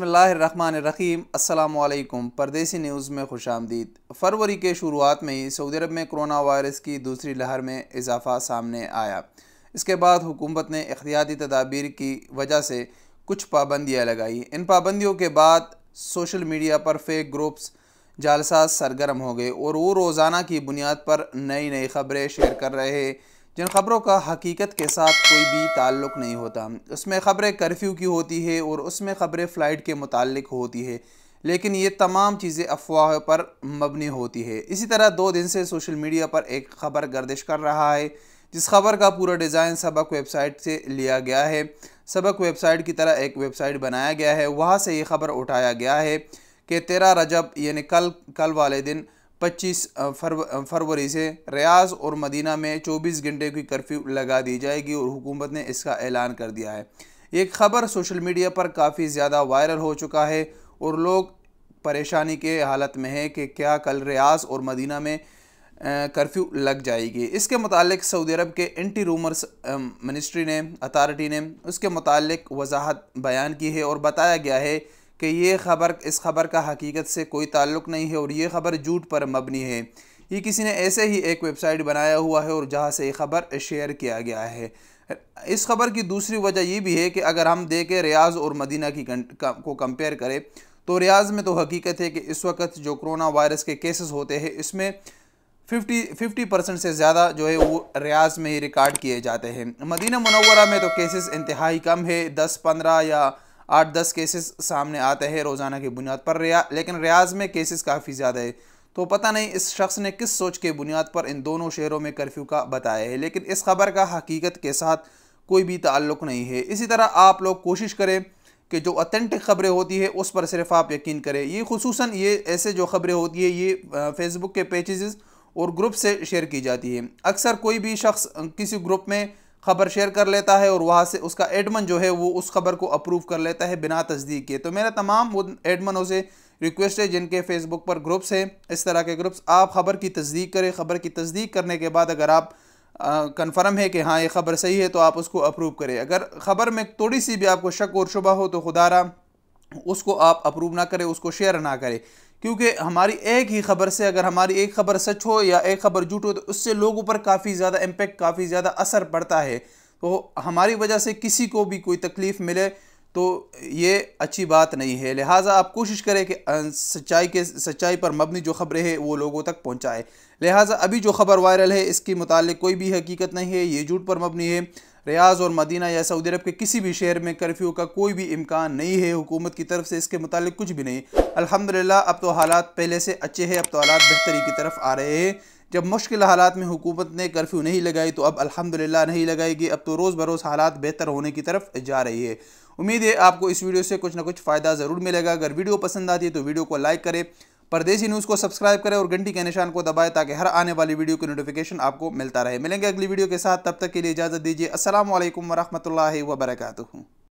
बसमीम अल्लाम परदेसी न्यूज़ में खुश आमदीद फरवरी के शुरुआत में ही सऊदी अरब में कोरोना वायरस की दूसरी लहर में इजाफा सामने आया इसके बाद हुकूमत ने एहतियाती तदाबीर की वजह से कुछ पाबंदियाँ लगाई इन पाबंदियों के बाद सोशल मीडिया पर फेक ग्रुप्स जालसाज सरगर्म हो गए और वो रोज़ाना की बुनियाद पर नई नई खबरें शेयर कर रहे जिन खबरों का हकीकत के साथ कोई भी ताल्लुक़ नहीं होता उसमें ख़बरें कर्फ्यू की होती है और उसमें ख़बरें फ़्लाइट के मुतल होती है लेकिन ये तमाम चीज़ें अफवाह पर मबनी होती है इसी तरह दो दिन से सोशल मीडिया पर एक खबर गर्दिश कर रहा है जिस खबर का पूरा डिज़ाइन सबक वेबसाइट से लिया गया है सबक वेबसाइट की तरह एक वेबसाइट बनाया गया है वहाँ से ये खबर उठाया गया है कि तेरह रजब यानी कल कल वाले दिन 25 फरव फरवरी से रियाज और मदीना में 24 घंटे की कर्फ्यू लगा दी जाएगी और हुकूमत ने इसका ऐलान कर दिया है एक खबर सोशल मीडिया पर काफ़ी ज़्यादा वायरल हो चुका है और लोग परेशानी के हालत में है कि क्या कल रियाज और मदीना में कर्फ्यू लग जाएगी इसके मतलब सऊदी अरब के एंटी रूमर्स मिनिस्ट्री ने अथॉरिटी ने उसके मतलब वजाहत बयान की है और बताया गया है कि ये ख़बर इस ख़बर का हकीकत से कोई ताल्लुक़ नहीं है और ये ख़बर झूठ पर मबनी है ये किसी ने ऐसे ही एक वेबसाइट बनाया हुआ है और जहाँ से ये ख़बर शेयर किया गया है इस ख़बर की दूसरी वजह ये भी है कि अगर हम देखें रियाज़ और मदीना की को कंपेयर करें तो रियाज़ में तो हकीकत है कि इस वक्त जो कोरोना वायरस के केसेस होते हैं इसमें 50 50 परसेंट से ज़्यादा जो है वो रियाज में ही रिकॉर्ड किए जाते हैं मदीना मनवरा में तो केसेस इंतहाई कम है 10 15 या आठ दस केसेस सामने आते हैं रोज़ाना की बुनियाद पर रिया लेकिन रियाज में केसेस काफ़ी ज़्यादा है तो पता नहीं इस शख्स ने किस सोच के बुनियाद पर इन दोनों शहरों में कर्फ्यू का बताया है लेकिन इस खबर का हकीकत के साथ कोई भी ताल्लुक नहीं है इसी तरह आप लोग कोशिश करें कि जो अथेंटिक ख़बरें होती है उस पर सिर्फ आप यकीन करें ये खसूस ये ऐसे जो ख़बरें होती है ये फेसबुक के पेजेज़ और ग्रुप से शेयर की जाती है अक्सर कोई भी शख्स किसी ग्रुप में खबर शेयर कर लेता है और वहाँ से उसका एडमन जो है वो उस खबर को अप्रूव कर लेता है बिना तस्दीक के तो मेरा तमाम उन एडमनों से रिक्वेस्ट है जिनके फेसबुक पर ग्रुप्स हैं इस तरह के ग्रुप्स आप खबर की तस्दीक करें खबर की तस्दीक करने के बाद अगर आप कंफर्म है कि हाँ ये खबर सही है तो आप उसको अप्रूव करें अगर ख़बर में थोड़ी सी भी आपको शक और शुबा हो तो खुदारा उसको आप अप्रूव ना करें उसको शेयर ना करें क्योंकि हमारी एक ही खबर से अगर हमारी एक खबर सच हो या एक खबर झूठ हो तो उससे लोगों पर काफ़ी ज़्यादा इम्पेक्ट काफ़ी ज़्यादा असर पड़ता है तो हमारी वजह से किसी को भी कोई तकलीफ़ मिले तो ये अच्छी बात नहीं है लिहाजा आप कोशिश करें कि सच्चाई के सच्चाई पर मबनी जो ख़बरें हैं वो लोगों तक पहुँचाए लिहाजा अभी जो खबर वायरल है इसके मुतालिक कोई भी हकीकत नहीं है ये झूठ पर मबनी है रियाज और मदीना या सऊदी अरब के किसी भी शहर में कर्फ्यू का कोई भी इम्कान नहीं है हुकूमत की तरफ से इसके मुतालिक कुछ भी नहीं अलहमदिल्ला अब तो हालात पहले से अच्छे हैं अब तो हालात बेहतरी की तरफ आ रहे हैं जब मुश्किल हालात में हुकूमत ने कर्फ्यू नहीं लगाई तो अब अल्हम्दुलिल्लाह नहीं लगाएगी अब तो रोज़ बरोज़ हालात बेहतर होने की तरफ जा रही है उम्मीद है आपको इस वीडियो से कुछ ना कुछ फ़ायदा ज़रूर मिलेगा अगर वीडियो पसंद आती है तो वीडियो को लाइक करें परदेशी न्यूज़ को सब्सक्राइब करें और घंटी के निशान को दबाएं ताकि हर आने वाली वीडियो की नोटिफिकेशन आपको मिलता रहे मिलेंगे अगली वीडियो के साथ तब तक के लिए इजाज़त दीजिए असल वरहमल वर्का